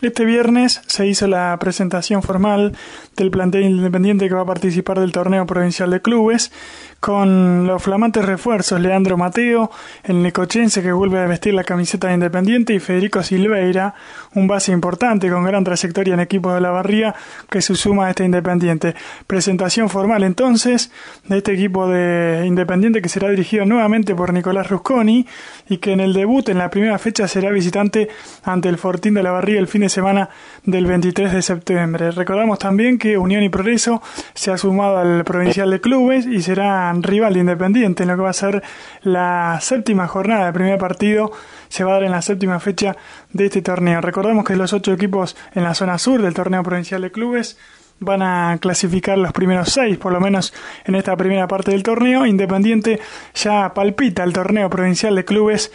Este viernes se hizo la presentación formal del plantel independiente que va a participar del torneo provincial de clubes con los flamantes refuerzos Leandro Mateo, el necochense que vuelve a vestir la camiseta de Independiente y Federico Silveira, un base importante con gran trayectoria en equipos de la barría que se suma a este Independiente. Presentación formal entonces de este equipo de Independiente que será dirigido nuevamente por Nicolás Rusconi y que en el debut en la primera fecha será visitante ante el Fortín de la Barría el fin de semana del 23 de septiembre. Recordamos también que Unión y Progreso se ha sumado al Provincial de Clubes y serán rival de Independiente en lo que va a ser la séptima jornada. El primer partido se va a dar en la séptima fecha de este torneo. Recordamos que los ocho equipos en la zona sur del torneo provincial de clubes van a clasificar los primeros seis, por lo menos en esta primera parte del torneo. Independiente ya palpita el torneo provincial de clubes